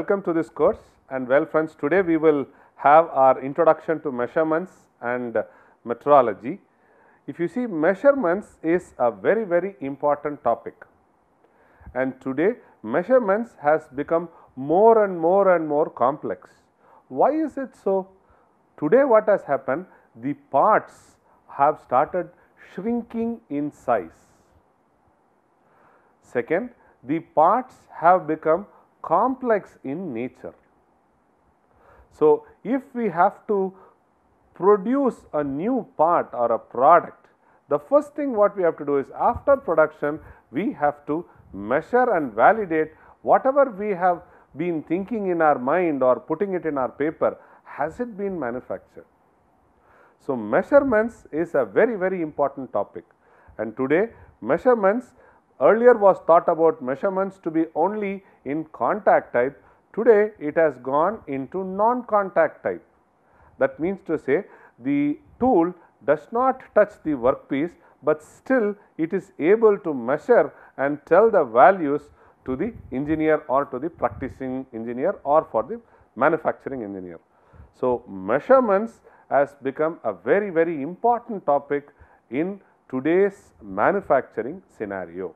Welcome to this course and well friends today we will have our introduction to measurements and metrology. If you see measurements is a very very important topic and today measurements has become more and more and more complex. Why is it so? Today what has happened the parts have started shrinking in size. Second the parts have become complex in nature. So, if we have to produce a new part or a product, the first thing what we have to do is after production, we have to measure and validate whatever we have been thinking in our mind or putting it in our paper, has it been manufactured? So, measurements is a very, very important topic and today measurements earlier was thought about measurements to be only in contact type, today it has gone into non-contact type. That means to say the tool does not touch the workpiece, but still it is able to measure and tell the values to the engineer or to the practicing engineer or for the manufacturing engineer. So, measurements has become a very very important topic in today's manufacturing scenario.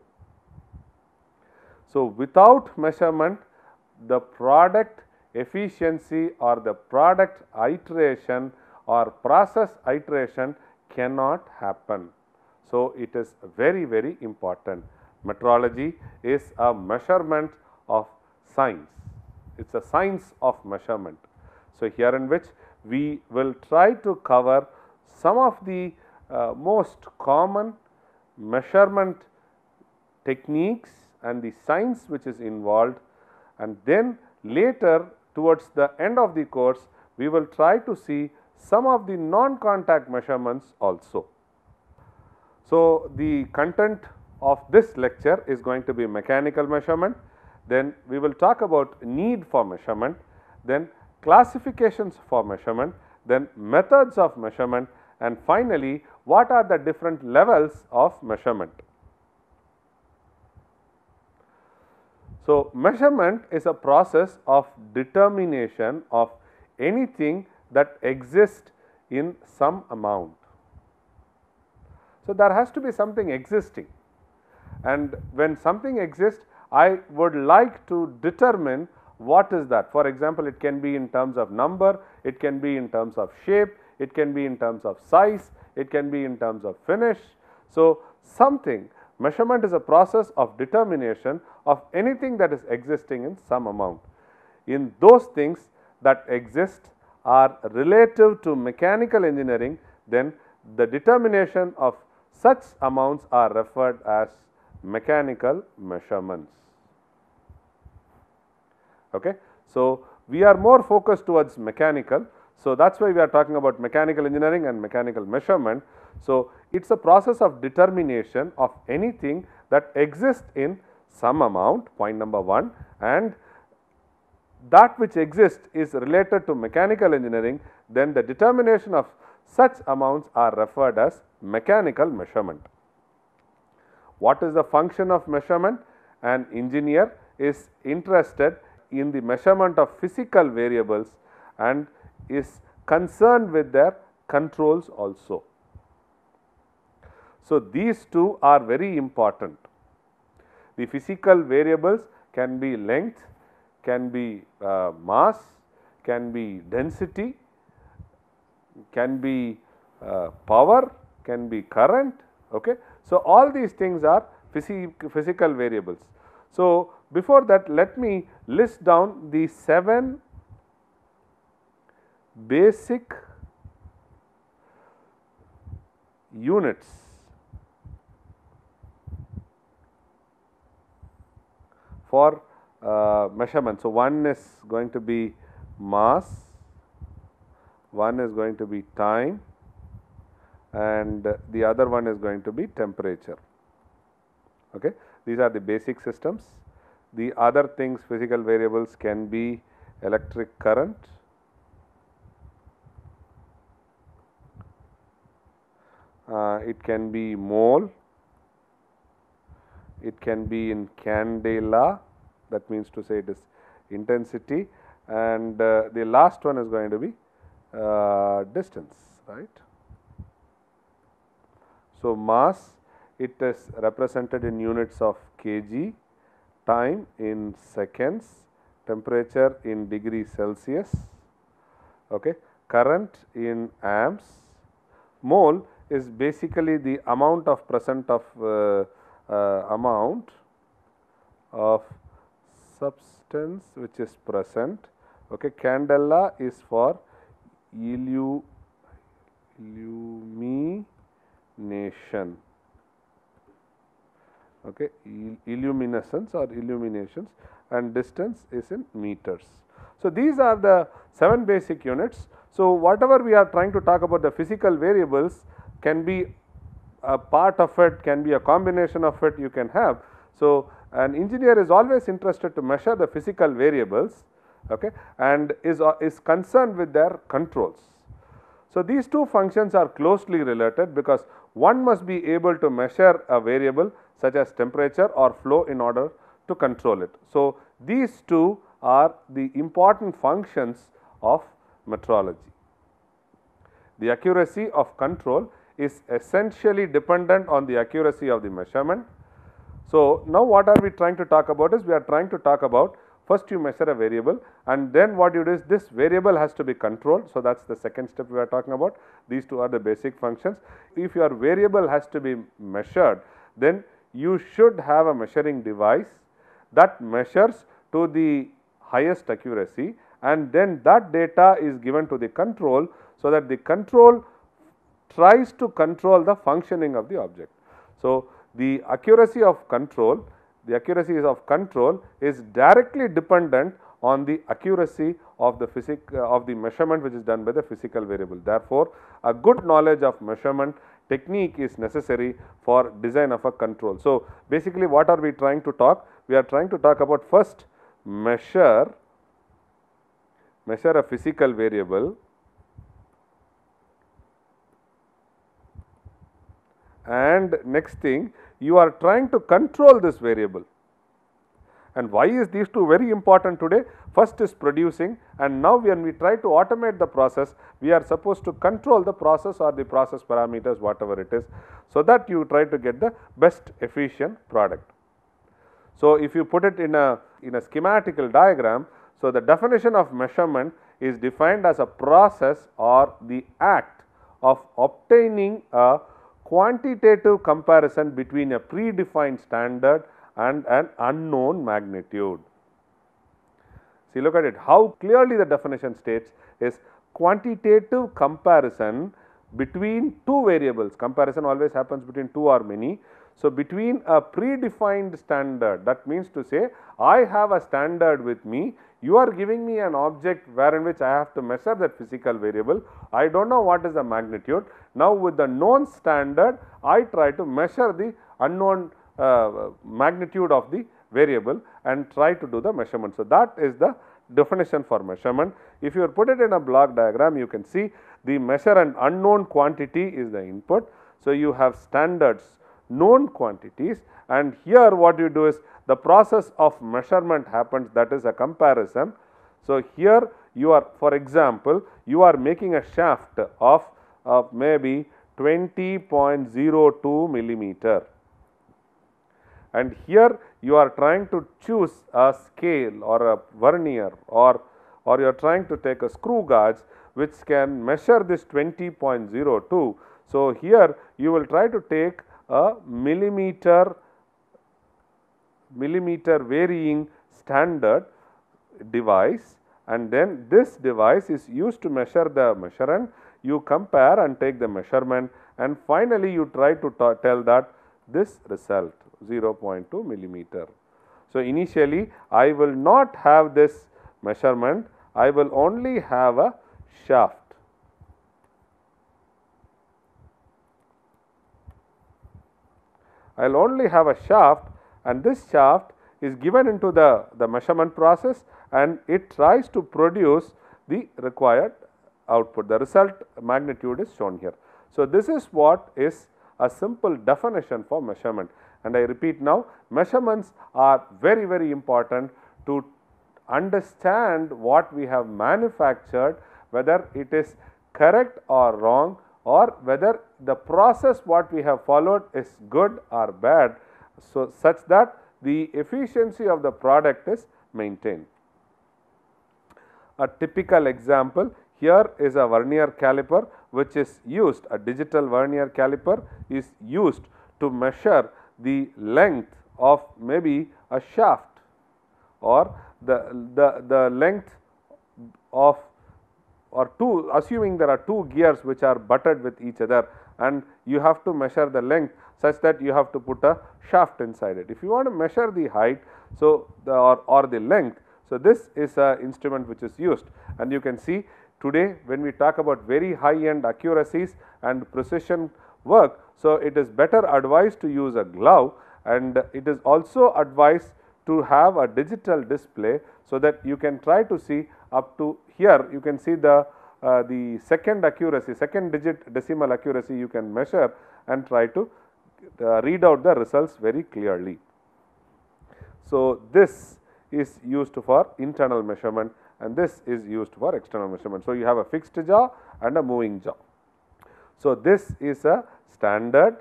So, without measurement the product efficiency or the product iteration or process iteration cannot happen. So, it is very very important. Metrology is a measurement of science, it is a science of measurement. So, here in which we will try to cover some of the uh, most common measurement techniques and the science which is involved and then later towards the end of the course we will try to see some of the non-contact measurements also. So, the content of this lecture is going to be mechanical measurement, then we will talk about need for measurement, then classifications for measurement, then methods of measurement and finally, what are the different levels of measurement. So, measurement is a process of determination of anything that exists in some amount. So, there has to be something existing and when something exists I would like to determine what is that. For example, it can be in terms of number, it can be in terms of shape, it can be in terms of size, it can be in terms of finish. So, something Measurement is a process of determination of anything that is existing in some amount. In those things that exist are relative to mechanical engineering, then the determination of such amounts are referred as mechanical measurements. Okay. So, we are more focused towards mechanical. So, that is why we are talking about mechanical engineering and mechanical measurement. So, it is a process of determination of anything that exists in some amount point number 1 and that which exists is related to mechanical engineering then the determination of such amounts are referred as mechanical measurement. What is the function of measurement? An engineer is interested in the measurement of physical variables and is concerned with their controls also. So, these two are very important. The physical variables can be length, can be uh, mass, can be density, can be uh, power, can be current. Okay. So, all these things are physical variables. So, before that let me list down the 7 basic units for uh, measurement. So, one is going to be mass, one is going to be time and the other one is going to be temperature. Okay. These are the basic systems. The other things physical variables can be electric current, uh, it can be mole, it can be in candela that means to say it is intensity and uh, the last one is going to be uh, distance right. So, mass it is represented in units of kg, time in seconds, temperature in degree Celsius, okay. current in amps, mole is basically the amount of present of uh, uh, amount of substance which is present. Okay. Candela is for illu illumination. Okay. Illuminations or illuminations and distance is in meters. So, these are the 7 basic units. So, whatever we are trying to talk about the physical variables can be a part of it can be a combination of it you can have. So, an engineer is always interested to measure the physical variables okay, and is, uh, is concerned with their controls. So, these two functions are closely related because one must be able to measure a variable such as temperature or flow in order to control it. So, these two are the important functions of metrology. The accuracy of control is essentially dependent on the accuracy of the measurement. So, now what are we trying to talk about is we are trying to talk about first you measure a variable and then what you do is this variable has to be controlled. So, that is the second step we are talking about these two are the basic functions. If your variable has to be measured then you should have a measuring device that measures to the highest accuracy and then that data is given to the control. So, that the control tries to control the functioning of the object. So, the accuracy of control, the accuracy of control is directly dependent on the accuracy of the physic uh, of the measurement which is done by the physical variable. Therefore, a good knowledge of measurement technique is necessary for design of a control. So, basically what are we trying to talk? We are trying to talk about first measure, measure a physical variable and next thing you are trying to control this variable. And why is these two very important today? First is producing and now when we try to automate the process, we are supposed to control the process or the process parameters whatever it is, so that you try to get the best efficient product. So, if you put it in a in a schematical diagram, so the definition of measurement is defined as a process or the act of obtaining a quantitative comparison between a predefined standard and an unknown magnitude. See look at it how clearly the definition states is quantitative comparison between two variables comparison always happens between two or many. So, between a predefined standard that means to say I have a standard with me you are giving me an object wherein which I have to measure that physical variable. I do not know what is the magnitude. Now, with the known standard, I try to measure the unknown uh, magnitude of the variable and try to do the measurement. So, that is the definition for measurement. If you put it in a block diagram, you can see the measure and unknown quantity is the input. So, you have standards known quantities and here what you do is the process of measurement happens that is a comparison. So, here you are for example, you are making a shaft of uh, maybe 20.02 millimeter and here you are trying to choose a scale or a vernier or, or you are trying to take a screw gauge which can measure this 20.02. So, here you will try to take a millimeter millimeter varying standard device and then this device is used to measure the measurement. You compare and take the measurement and finally, you try to tell that this result 0.2 millimeter. So, initially I will not have this measurement, I will only have a shaft I will only have a shaft and this shaft is given into the, the measurement process and it tries to produce the required output. The result magnitude is shown here. So, this is what is a simple definition for measurement and I repeat now measurements are very very important to understand what we have manufactured whether it is correct or wrong or whether the process what we have followed is good or bad. So, such that the efficiency of the product is maintained. A typical example here is a vernier caliper which is used a digital vernier caliper is used to measure the length of maybe a shaft or the, the, the length of or two assuming there are two gears which are butted with each other and you have to measure the length such that you have to put a shaft inside it. If you want to measure the height so the or, or the length, so this is a instrument which is used and you can see today when we talk about very high end accuracies and precision work. So, it is better advised to use a glove and it is also advised to have a digital display. So, that you can try to see up to here you can see the uh, the second accuracy, second digit decimal accuracy you can measure and try to uh, read out the results very clearly. So, this is used for internal measurement and this is used for external measurement. So, you have a fixed jaw and a moving jaw. So, this is a standard,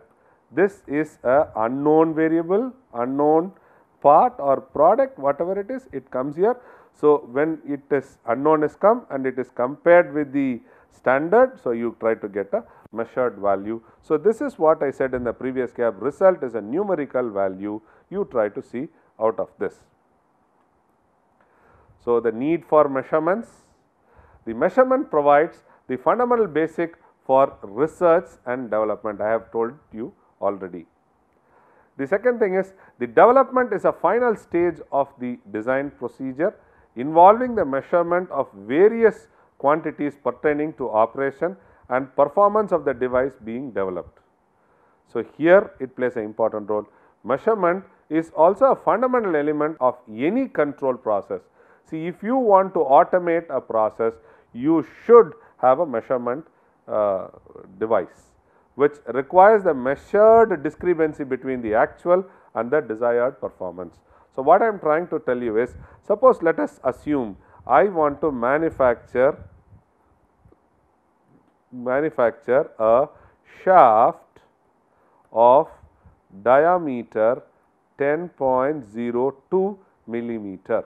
this is a unknown variable, unknown part or product whatever it is it comes here. So, when it is unknown is come and it is compared with the standard. So, you try to get a measured value. So, this is what I said in the previous gap result is a numerical value you try to see out of this. So, the need for measurements the measurement provides the fundamental basic for research and development I have told you already. The second thing is the development is a final stage of the design procedure involving the measurement of various quantities pertaining to operation and performance of the device being developed. So, here it plays an important role. Measurement is also a fundamental element of any control process. See, if you want to automate a process, you should have a measurement uh, device which requires the measured discrepancy between the actual and the desired performance. So, what I am trying to tell you is suppose let us assume I want to manufacture manufacture a shaft of diameter 10.02 millimeter.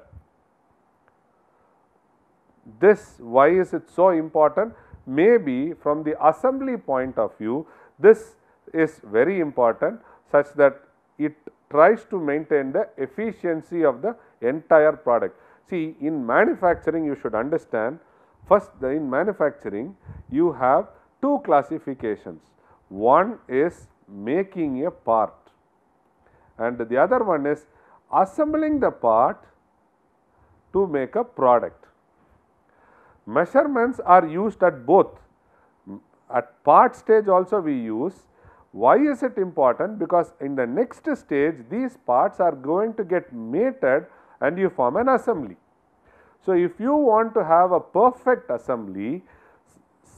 This why is it so important? Maybe from the assembly point of view this is very important such that it tries to maintain the efficiency of the entire product. See in manufacturing you should understand first in manufacturing you have two classifications. One is making a part and the other one is assembling the part to make a product. Measurements are used at both at part stage also we use why is it important? Because in the next stage these parts are going to get mated and you form an assembly. So, if you want to have a perfect assembly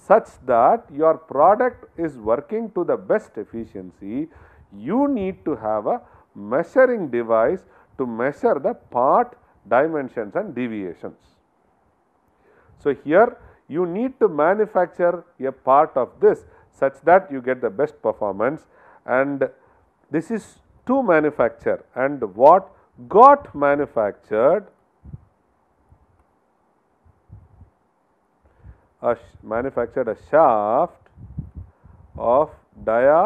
such that your product is working to the best efficiency, you need to have a measuring device to measure the part dimensions and deviations. So, here you need to manufacture a part of this such that you get the best performance and this is to manufacture and what got manufactured a manufactured a shaft of dia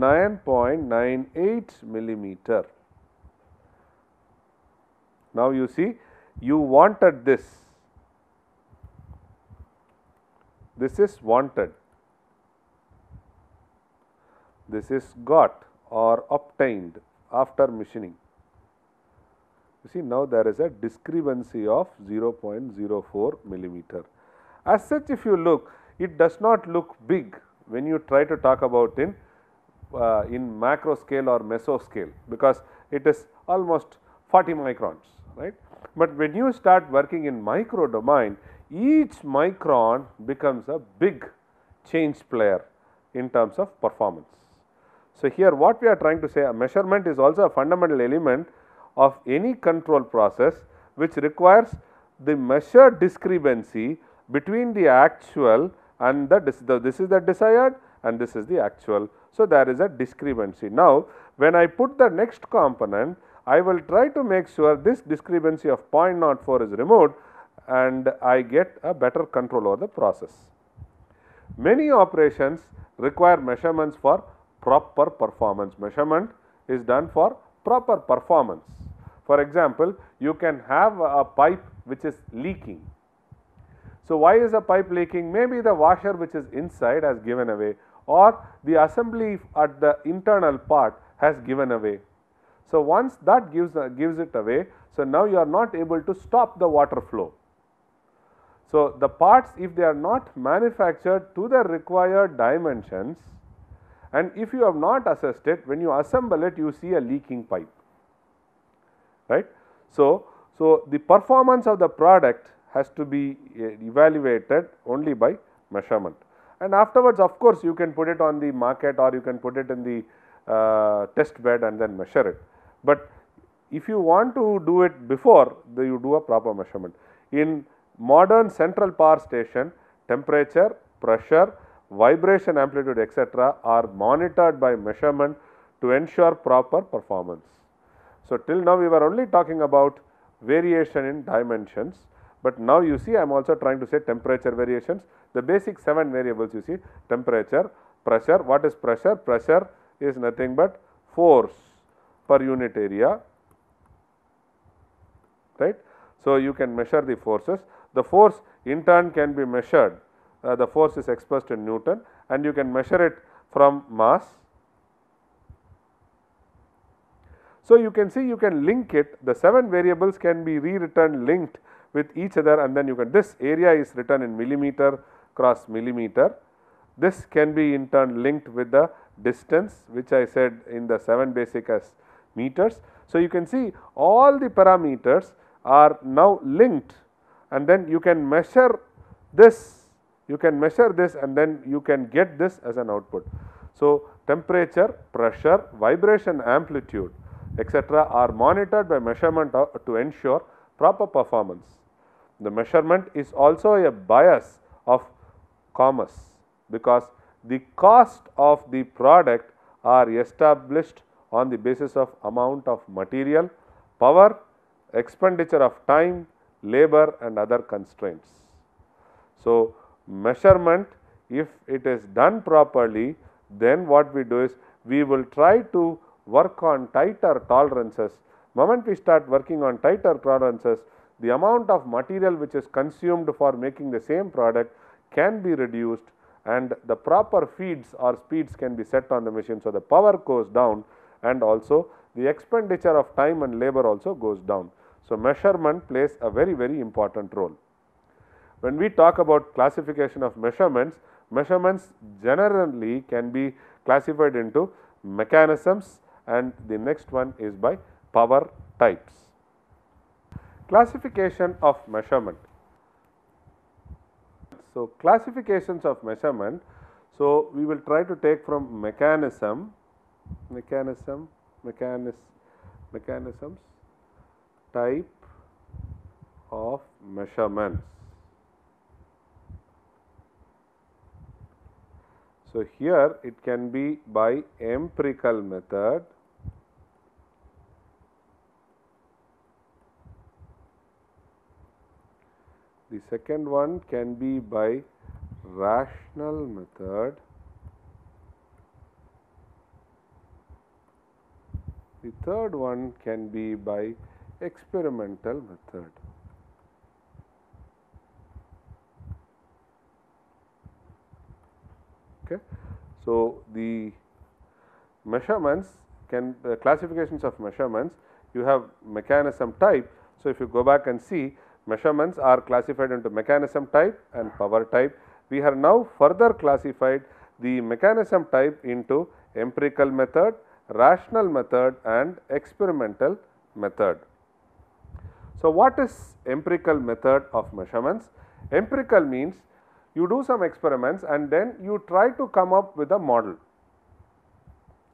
9.98 millimeter. Now, you see you wanted this, this is wanted this is got or obtained after machining. You see now there is a discrepancy of 0.04 millimeter. As such if you look it does not look big when you try to talk about in uh, in macro scale or meso scale because it is almost 40 microns right. But when you start working in micro domain each micron becomes a big change player in terms of performance. So, here what we are trying to say a measurement is also a fundamental element of any control process which requires the measured discrepancy between the actual and the, the this is the desired and this is the actual. So, there is a discrepancy. Now, when I put the next component I will try to make sure this discrepancy of 0.04 is removed and I get a better control over the process. Many operations require measurements for proper performance. Measurement is done for proper performance. For example, you can have a pipe which is leaking. So, why is a pipe leaking? Maybe the washer which is inside has given away or the assembly at the internal part has given away. So, once that gives, uh, gives it away, so now you are not able to stop the water flow. So, the parts if they are not manufactured to the required dimensions, and if you have not assessed it, when you assemble it, you see a leaking pipe, right. So, so the performance of the product has to be eh, evaluated only by measurement. And afterwards, of course, you can put it on the market or you can put it in the uh, test bed and then measure it. But if you want to do it before, you do a proper measurement. In modern central power station, temperature, pressure, vibration amplitude etc. are monitored by measurement to ensure proper performance. So, till now we were only talking about variation in dimensions, but now you see I am also trying to say temperature variations. The basic 7 variables you see temperature, pressure, what is pressure? Pressure is nothing but force per unit area, right. So, you can measure the forces. The force in turn can be measured uh, the force is expressed in Newton and you can measure it from mass. So, you can see you can link it the 7 variables can be rewritten linked with each other and then you can this area is written in millimeter cross millimeter. This can be in turn linked with the distance which I said in the 7 basic as meters. So, you can see all the parameters are now linked and then you can measure this you can measure this and then you can get this as an output. So, temperature, pressure, vibration amplitude etc. are monitored by measurement to ensure proper performance. The measurement is also a bias of commerce because the cost of the product are established on the basis of amount of material, power, expenditure of time, labor and other constraints. So, measurement if it is done properly then what we do is we will try to work on tighter tolerances. Moment we start working on tighter tolerances the amount of material which is consumed for making the same product can be reduced and the proper feeds or speeds can be set on the machine. So, the power goes down and also the expenditure of time and labor also goes down. So, measurement plays a very very important role. When we talk about classification of measurements, measurements generally can be classified into mechanisms and the next one is by power types. Classification of measurement. So, classifications of measurement. So, we will try to take from mechanism, mechanism, mechanism, mechanisms, type of measurements. So, here it can be by empirical method The second one can be by rational method. The third one can be by experimental method. Okay. So, the measurements can the classifications of measurements you have mechanism type. So, if you go back and see measurements are classified into mechanism type and power type. We have now further classified the mechanism type into empirical method, rational method and experimental method. So, what is empirical method of measurements? Empirical means you do some experiments and then you try to come up with a model.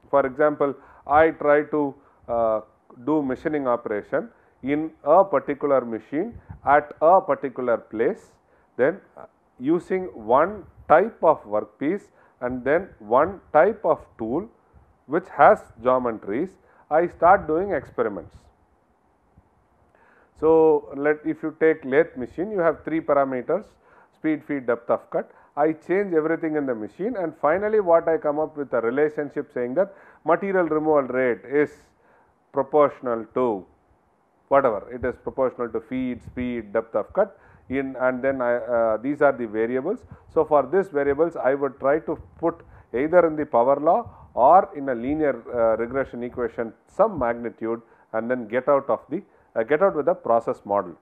For example, I try to uh, do machining operation in a particular machine at a particular place, then uh, using one type of workpiece and then one type of tool which has geometries, I start doing experiments. So, let if you take lathe machine, you have 3 parameters speed, feed, depth of cut. I change everything in the machine and finally what I come up with a relationship saying that material removal rate is proportional to whatever it is proportional to feed, speed, depth of cut in and then I, uh, these are the variables. So, for these variables I would try to put either in the power law or in a linear uh, regression equation some magnitude and then get out of the uh, get out with the process model.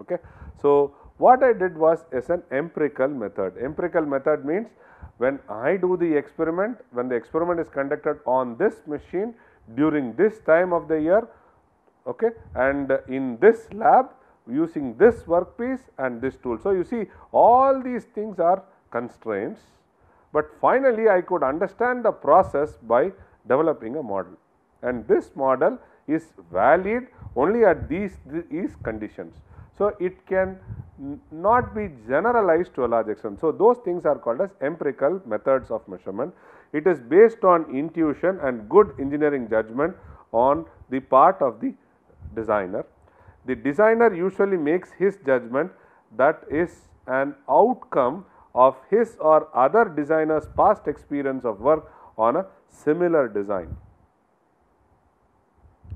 Okay. So, what I did was as an empirical method. Empirical method means when I do the experiment, when the experiment is conducted on this machine during this time of the year okay, and in this lab using this workpiece and this tool. So, you see all these things are constraints, but finally, I could understand the process by developing a model and this model is valid only at these, these conditions. So, it can not be generalized to a large extent. So, those things are called as empirical methods of measurement. It is based on intuition and good engineering judgment on the part of the designer. The designer usually makes his judgment that is an outcome of his or other designer's past experience of work on a similar design.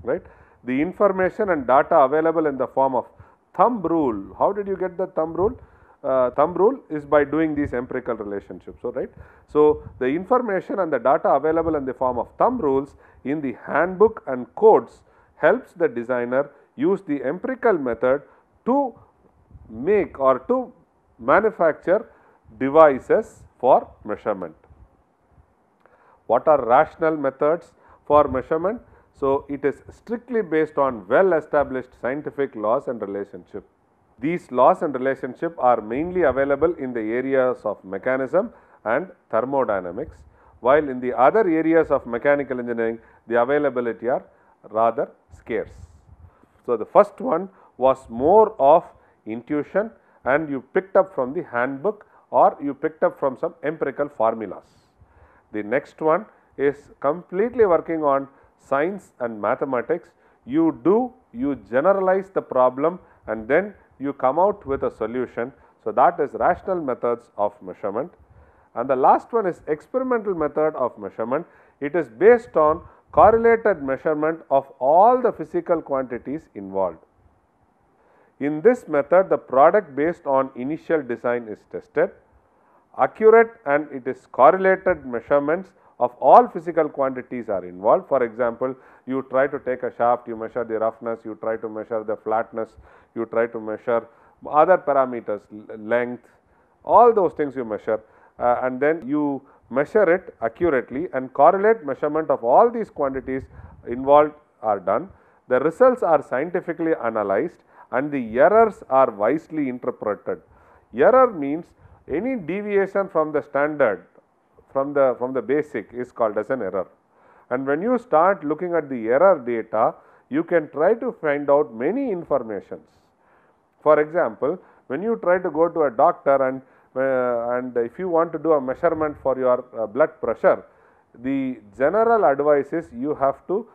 Right? The information and data available in the form of thumb rule. How did you get the thumb rule? Uh, thumb rule is by doing these empirical relationships. So, right. So, the information and the data available in the form of thumb rules in the handbook and codes helps the designer use the empirical method to make or to manufacture devices for measurement. What are rational methods for measurement? So, it is strictly based on well established scientific laws and relationship. These laws and relationship are mainly available in the areas of mechanism and thermodynamics, while in the other areas of mechanical engineering the availability are rather scarce. So, the first one was more of intuition and you picked up from the handbook or you picked up from some empirical formulas. The next one is completely working on science and mathematics, you do, you generalize the problem and then you come out with a solution. So, that is rational methods of measurement. And the last one is experimental method of measurement. It is based on correlated measurement of all the physical quantities involved. In this method, the product based on initial design is tested. Accurate and it is correlated measurements of all physical quantities are involved. For example, you try to take a shaft, you measure the roughness, you try to measure the flatness, you try to measure other parameters, length, all those things you measure uh, and then you measure it accurately and correlate measurement of all these quantities involved are done. The results are scientifically analyzed and the errors are wisely interpreted. Error means any deviation from the standard from the from the basic is called as an error. And when you start looking at the error data, you can try to find out many informations. For example, when you try to go to a doctor and uh, and if you want to do a measurement for your uh, blood pressure, the general advice is you have to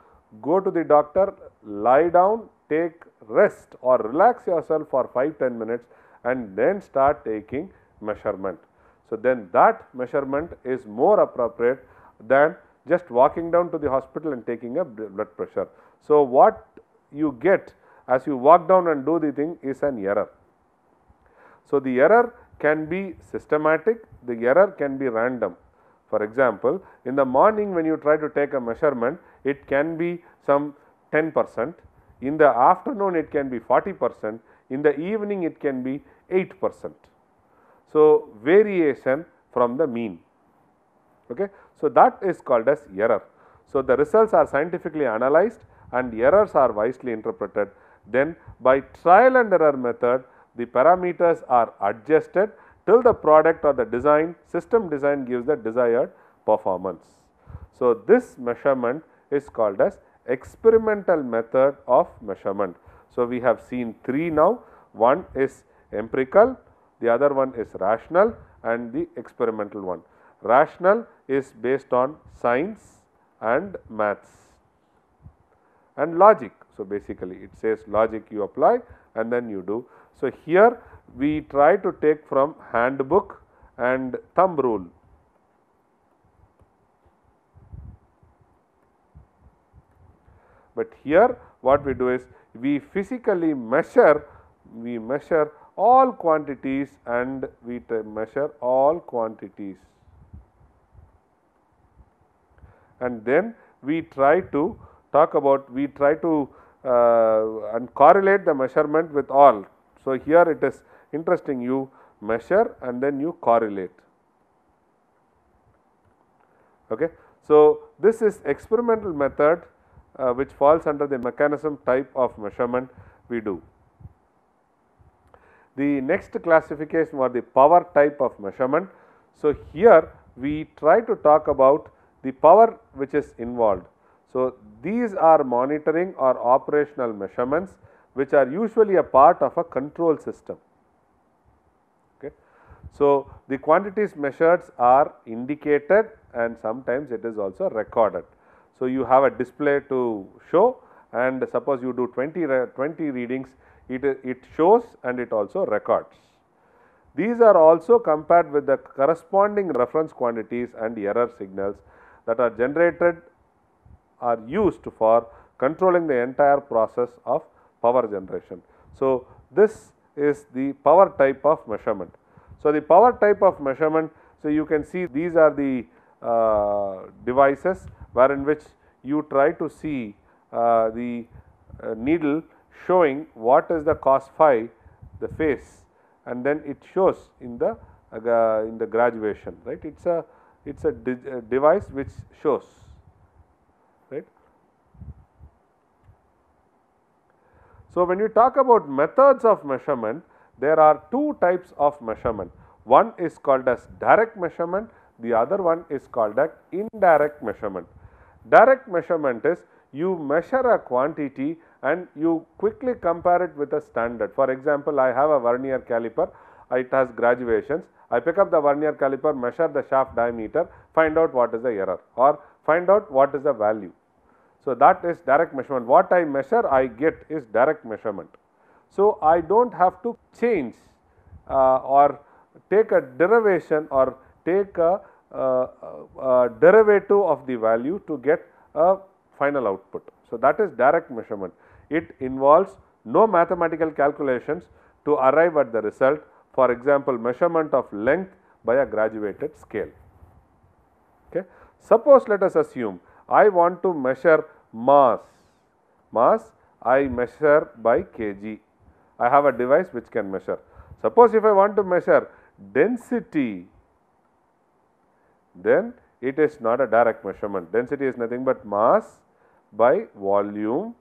go to the doctor, lie down, take rest or relax yourself for 5-10 minutes and then start taking measurement. So, then that measurement is more appropriate than just walking down to the hospital and taking a blood pressure. So, what you get as you walk down and do the thing is an error. So, the error can be systematic, the error can be random. For example, in the morning when you try to take a measurement, it can be some 10 percent, in the afternoon it can be 40 percent, in the evening it can be 8 percent. So, variation from the mean. Okay. So, that is called as error. So, the results are scientifically analyzed and errors are wisely interpreted. Then by trial and error method the parameters are adjusted till the product or the design system design gives the desired performance. So, this measurement is called as experimental method of measurement. So, we have seen 3 now one is empirical the other one is rational and the experimental one. Rational is based on science and maths and logic. So, basically it says logic you apply and then you do. So, here we try to take from handbook and thumb rule. But here what we do is we physically measure, we measure all quantities and we measure all quantities. And then we try to talk about we try to uh, and correlate the measurement with all. So, here it is interesting you measure and then you correlate. Okay. So, this is experimental method uh, which falls under the mechanism type of measurement we do. The next classification was the power type of measurement. So, here we try to talk about the power which is involved. So, these are monitoring or operational measurements which are usually a part of a control system. Okay. So, the quantities measured are indicated and sometimes it is also recorded. So, you have a display to show and suppose you do 20, 20 readings it, it shows and it also records. These are also compared with the corresponding reference quantities and error signals that are generated are used for controlling the entire process of power generation. So, this is the power type of measurement. So, the power type of measurement, so you can see these are the uh, devices wherein which you try to see uh, the uh, needle showing what is the cos phi the phase and then it shows in the uh, in the graduation right it is a it is a, a uh, device which shows right. So, when you talk about methods of measurement there are two types of measurement one is called as direct measurement the other one is called as indirect measurement. Direct measurement is you measure a quantity and you quickly compare it with a standard. For example, I have a vernier caliper, it has graduations. I pick up the vernier caliper, measure the shaft diameter, find out what is the error or find out what is the value. So, that is direct measurement. What I measure I get is direct measurement. So, I do not have to change uh, or take a derivation or take a, uh, uh, uh, derivative of the value to get a final output. So, that is direct measurement. It involves no mathematical calculations to arrive at the result for example, measurement of length by a graduated scale. Okay. Suppose let us assume I want to measure mass, mass I measure by kg, I have a device which can measure. Suppose if I want to measure density, then it is not a direct measurement, density is nothing but mass by volume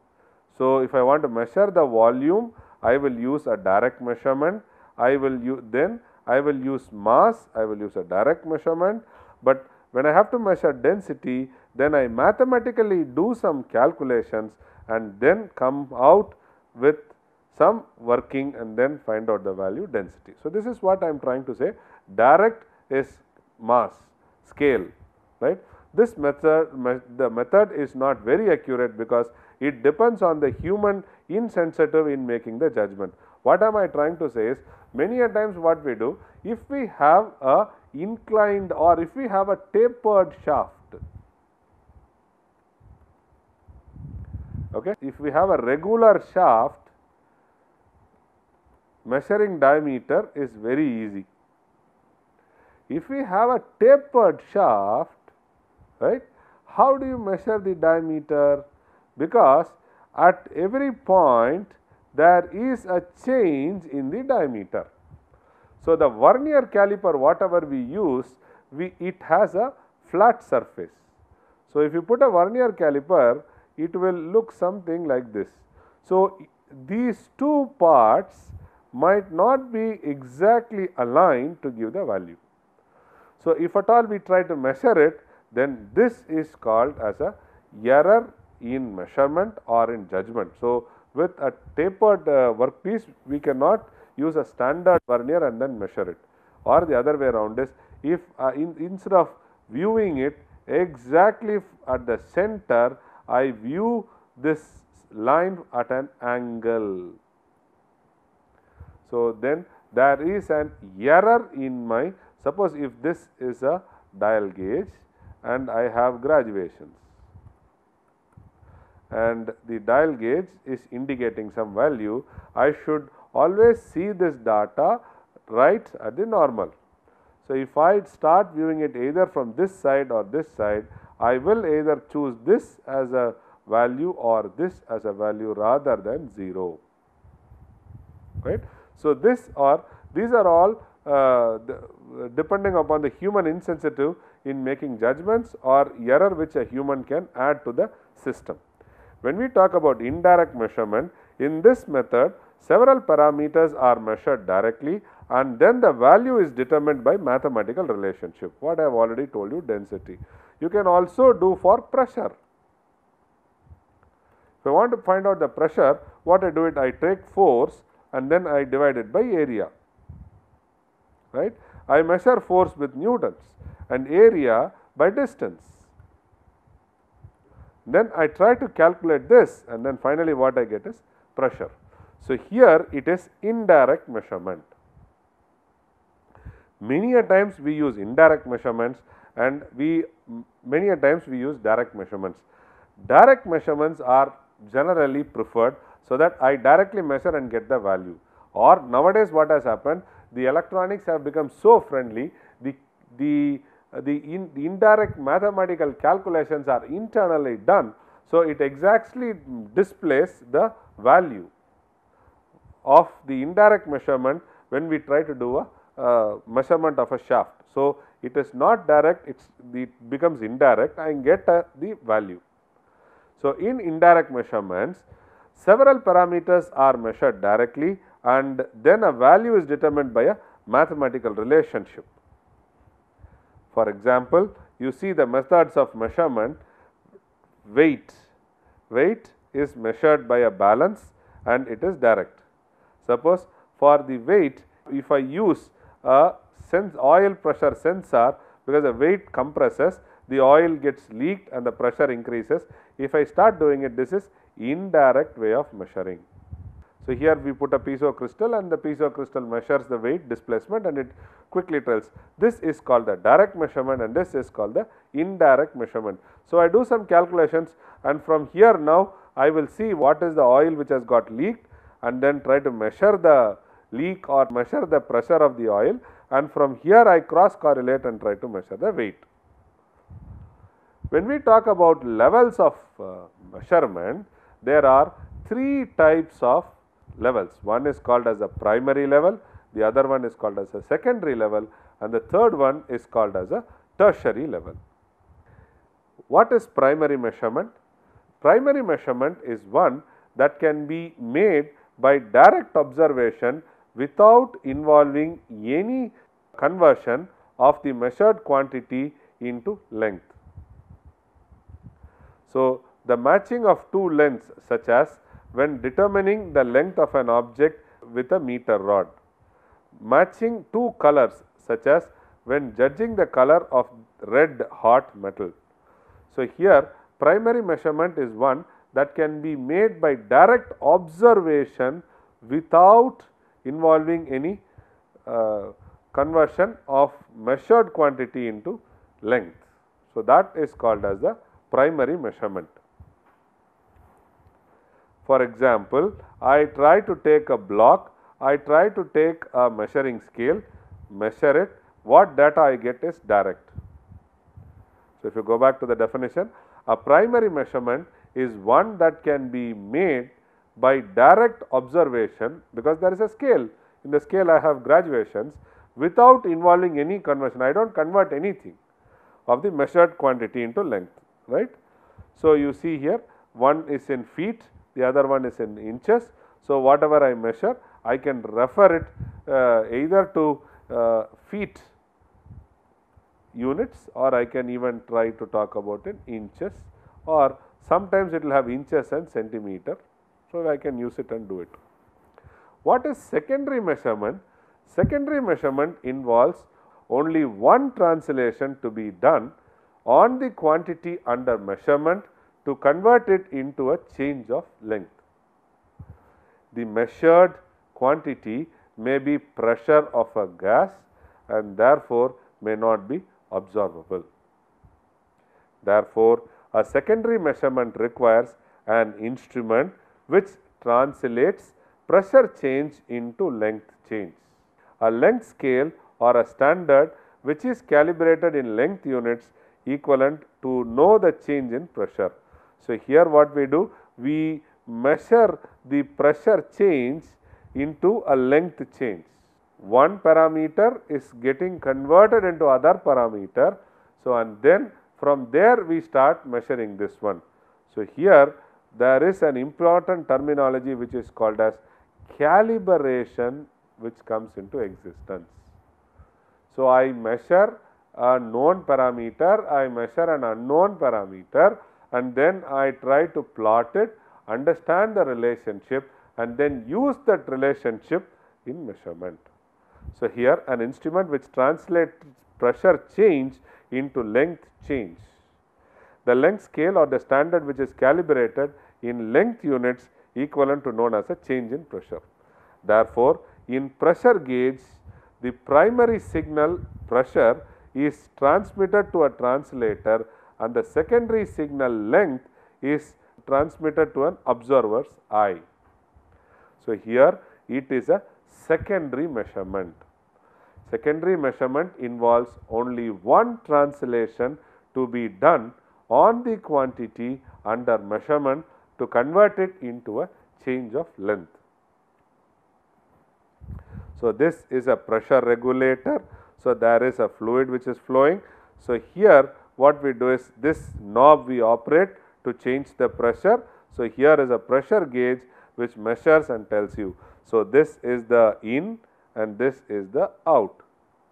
so, if I want to measure the volume, I will use a direct measurement. I will use then I will use mass, I will use a direct measurement, but when I have to measure density, then I mathematically do some calculations and then come out with some working and then find out the value density. So, this is what I am trying to say direct is mass scale right. This method the method is not very accurate because it depends on the human insensitive in making the judgment. What am I trying to say is many a times what we do if we have a inclined or if we have a tapered shaft okay if we have a regular shaft measuring diameter is very easy if we have a tapered shaft right how do you measure the diameter because at every point there is a change in the diameter. So, the vernier caliper whatever we use we it has a flat surface. So, if you put a vernier caliper it will look something like this. So, these two parts might not be exactly aligned to give the value. So, if at all we try to measure it then this is called as a error in measurement or in judgment. So, with a tapered uh, workpiece we cannot use a standard vernier and then measure it or the other way around is if uh, in, instead of viewing it exactly at the center I view this line at an angle. So, then there is an error in my suppose if this is a dial gauge and I have graduations and the dial gauge is indicating some value, I should always see this data right at the normal. So, if I start viewing it either from this side or this side, I will either choose this as a value or this as a value rather than 0. Right. So, this or these are all uh, the, depending upon the human insensitive in making judgments or error which a human can add to the system. When we talk about indirect measurement, in this method several parameters are measured directly and then the value is determined by mathematical relationship, what I have already told you density. You can also do for pressure. If I want to find out the pressure, what I do it, I take force and then I divide it by area, right. I measure force with newtons and area by distance. Then I try to calculate this and then finally what I get is pressure. So, here it is indirect measurement. Many a times we use indirect measurements and we many a times we use direct measurements. Direct measurements are generally preferred so that I directly measure and get the value or nowadays what has happened the electronics have become so friendly the, the the, in, the indirect mathematical calculations are internally done. So, it exactly displays the value of the indirect measurement when we try to do a uh, measurement of a shaft. So, it is not direct it's the, it becomes indirect I get uh, the value. So, in indirect measurements several parameters are measured directly and then a value is determined by a mathematical relationship. For example, you see the methods of measurement weight, weight is measured by a balance and it is direct. Suppose for the weight if I use a sense oil pressure sensor because the weight compresses the oil gets leaked and the pressure increases. If I start doing it this is indirect way of measuring. So, here we put a piezo crystal and the piezo crystal measures the weight displacement and it quickly tells. This is called the direct measurement and this is called the indirect measurement. So, I do some calculations and from here now I will see what is the oil which has got leaked and then try to measure the leak or measure the pressure of the oil and from here I cross correlate and try to measure the weight. When we talk about levels of uh, measurement, there are three types of levels. One is called as a primary level, the other one is called as a secondary level and the third one is called as a tertiary level. What is primary measurement? Primary measurement is one that can be made by direct observation without involving any conversion of the measured quantity into length. So, the matching of two lengths such as when determining the length of an object with a meter rod. Matching two colors such as when judging the color of red hot metal. So, here primary measurement is one that can be made by direct observation without involving any uh, conversion of measured quantity into length. So, that is called as the primary measurement. For example, I try to take a block, I try to take a measuring scale, measure it, what data I get is direct. So, if you go back to the definition, a primary measurement is one that can be made by direct observation because there is a scale. In the scale I have graduations without involving any conversion. I do not convert anything of the measured quantity into length, right. So, you see here one is in feet, the other one is in inches. So, whatever I measure I can refer it uh, either to uh, feet units or I can even try to talk about in inches or sometimes it will have inches and centimeter. So, I can use it and do it. What is secondary measurement? Secondary measurement involves only one translation to be done on the quantity under measurement to convert it into a change of length. The measured quantity may be pressure of a gas and therefore may not be observable. Therefore, a secondary measurement requires an instrument which translates pressure change into length change. A length scale or a standard which is calibrated in length units equivalent to know the change in pressure. So, here what we do? We measure the pressure change into a length change. One parameter is getting converted into other parameter. So, and then from there we start measuring this one. So, here there is an important terminology which is called as calibration which comes into existence. So, I measure a known parameter, I measure an unknown parameter and then I try to plot it, understand the relationship and then use that relationship in measurement. So, here an instrument which translates pressure change into length change. The length scale or the standard which is calibrated in length units equivalent to known as a change in pressure. Therefore, in pressure gauge the primary signal pressure is transmitted to a translator and the secondary signal length is transmitted to an observer's eye. So, here it is a secondary measurement. Secondary measurement involves only one translation to be done on the quantity under measurement to convert it into a change of length. So, this is a pressure regulator. So, there is a fluid which is flowing. So, here what we do is this knob we operate to change the pressure. So, here is a pressure gauge which measures and tells you. So, this is the in and this is the out.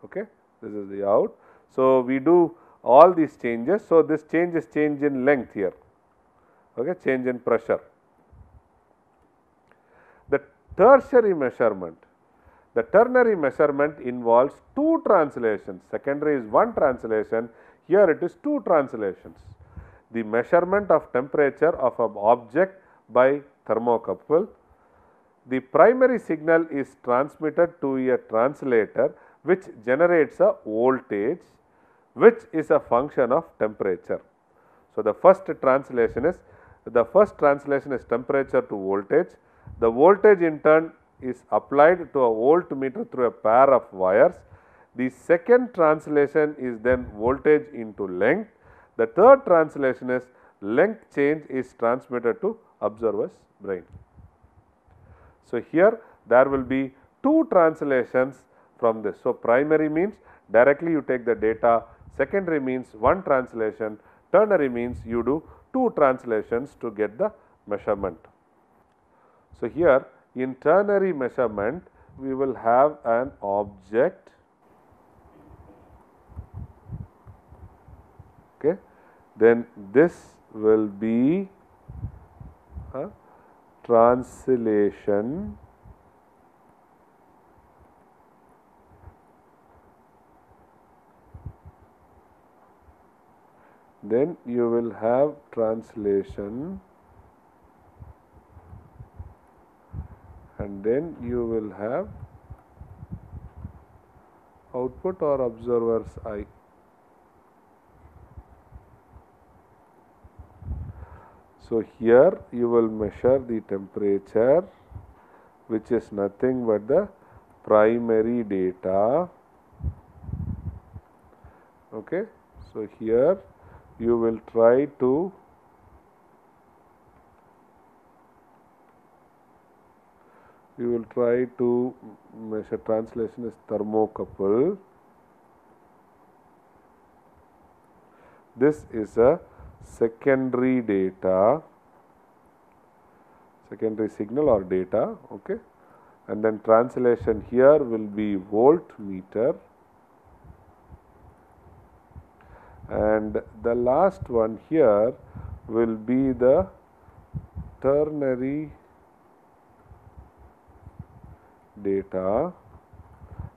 Okay? This is the out. So, we do all these changes. So, this change is change in length here, okay? change in pressure. The tertiary measurement, the ternary measurement involves two translations, secondary is one translation here it is two translations. The measurement of temperature of an object by thermocouple. The primary signal is transmitted to a translator which generates a voltage which is a function of temperature. So, the first translation is the first translation is temperature to voltage. The voltage in turn is applied to a voltmeter through a pair of wires the second translation is then voltage into length. The third translation is length change is transmitted to observer's brain. So, here there will be two translations from this. So, primary means directly you take the data, secondary means one translation, ternary means you do two translations to get the measurement. So, here in ternary measurement we will have an object then this will be a translation then you will have translation and then you will have output or observer's i. So here you will measure the temperature which is nothing but the primary data. Okay. So here you will try to you will try to measure translation is thermocouple. This is a secondary data secondary signal or data okay and then translation here will be voltmeter and the last one here will be the ternary data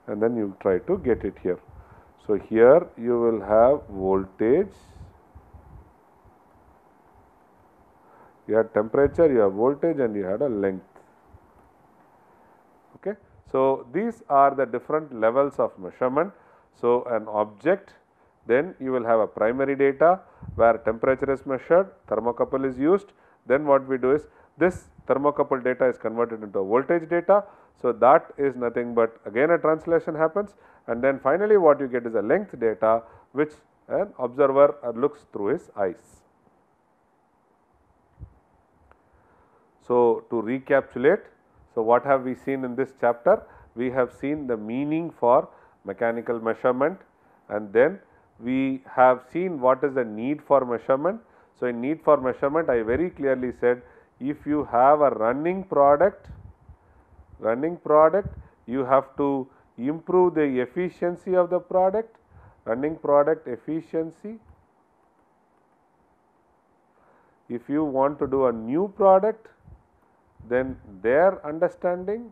and then you try to get it here. So, here you will have voltage you had temperature, you have voltage and you had a length. Okay. So, these are the different levels of measurement. So, an object then you will have a primary data where temperature is measured, thermocouple is used. Then what we do is this thermocouple data is converted into a voltage data. So, that is nothing but again a translation happens and then finally, what you get is a length data which an observer looks through his eyes. So, to recapitulate, so what have we seen in this chapter? We have seen the meaning for mechanical measurement and then we have seen what is the need for measurement. So, in need for measurement I very clearly said if you have a running product, running product you have to improve the efficiency of the product, running product efficiency. If you want to do a new product then their understanding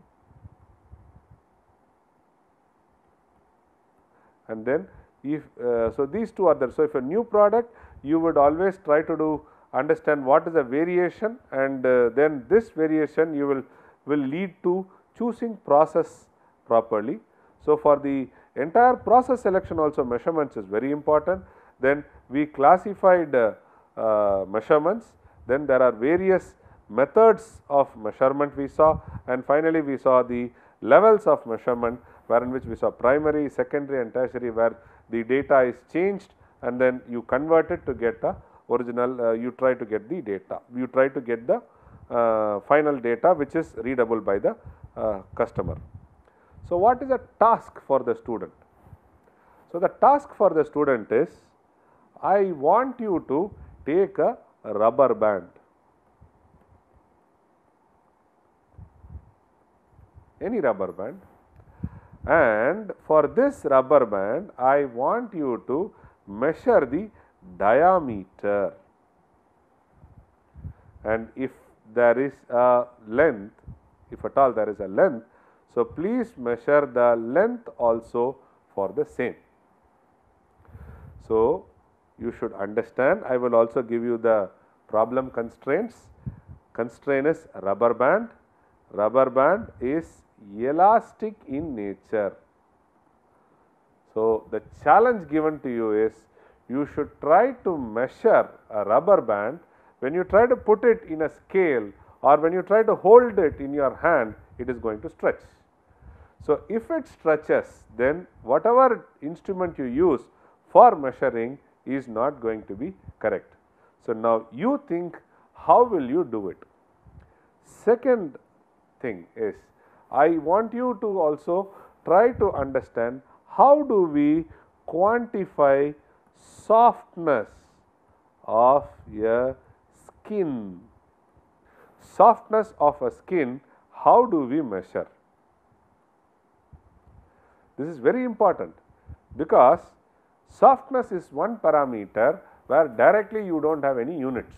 and then if uh, so these two are there. So, if a new product you would always try to do understand what is the variation and uh, then this variation you will will lead to choosing process properly. So, for the entire process selection also measurements is very important. Then we classified uh, uh measurements then there are various methods of measurement we saw and finally, we saw the levels of measurement wherein which we saw primary, secondary and tertiary where the data is changed and then you convert it to get the original uh, you try to get the data. You try to get the uh, final data which is readable by the uh, customer. So, what is the task for the student? So, the task for the student is I want you to take a rubber band any rubber band and for this rubber band I want you to measure the diameter and if there is a length if at all there is a length. So, please measure the length also for the same. So, you should understand I will also give you the problem constraints. Constraint is rubber band, rubber band is elastic in nature. So, the challenge given to you is you should try to measure a rubber band when you try to put it in a scale or when you try to hold it in your hand it is going to stretch. So, if it stretches then whatever instrument you use for measuring is not going to be correct. So, now you think how will you do it. Second thing is I want you to also try to understand how do we quantify softness of a skin. Softness of a skin, how do we measure? This is very important because softness is one parameter where directly you do not have any units.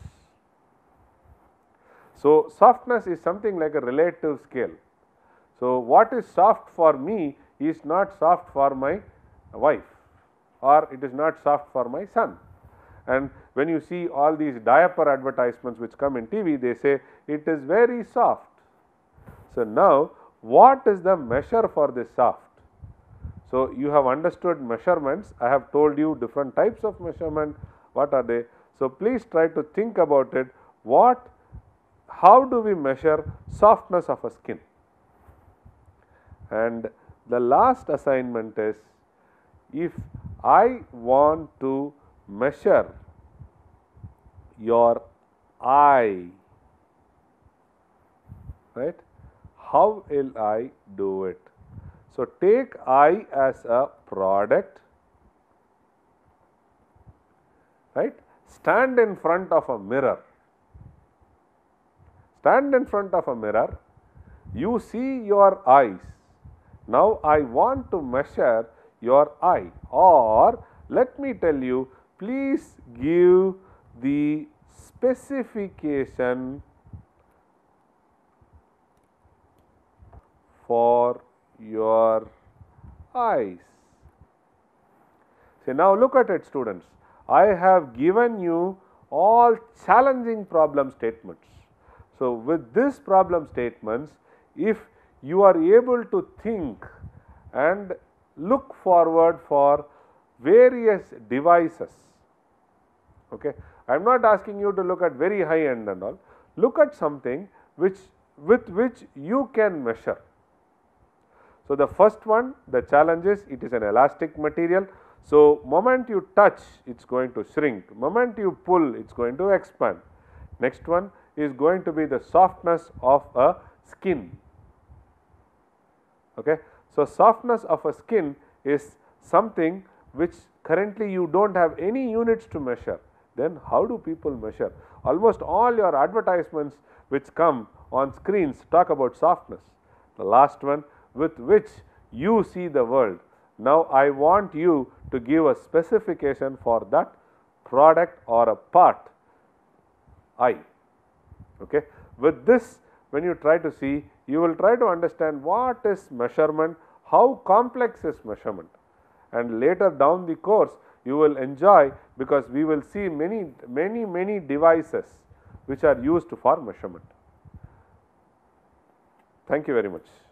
So, softness is something like a relative scale. So, what is soft for me is not soft for my wife or it is not soft for my son. And when you see all these diaper advertisements which come in TV, they say it is very soft. So, now what is the measure for this soft? So, you have understood measurements. I have told you different types of measurement. What are they? So, please try to think about it. What, how do we measure softness of a skin? And the last assignment is if I want to measure your eye, right, how will I do it? So, take I as a product, right, stand in front of a mirror, stand in front of a mirror, you see your eyes, now, I want to measure your eye or let me tell you please give the specification for your eyes. See now look at it students. I have given you all challenging problem statements. So, with these problem statements, if you are able to think and look forward for various devices. Okay. I am not asking you to look at very high end and all, look at something which with which you can measure. So, the first one the challenge is it is an elastic material. So, moment you touch it is going to shrink, moment you pull it is going to expand. Next one is going to be the softness of a skin. Okay. So, softness of a skin is something which currently you do not have any units to measure. Then how do people measure? Almost all your advertisements which come on screens talk about softness. The last one with which you see the world. Now, I want you to give a specification for that product or a part I. Okay. With this when you try to see you will try to understand what is measurement, how complex is measurement and later down the course you will enjoy because we will see many many many devices which are used for measurement. Thank you very much.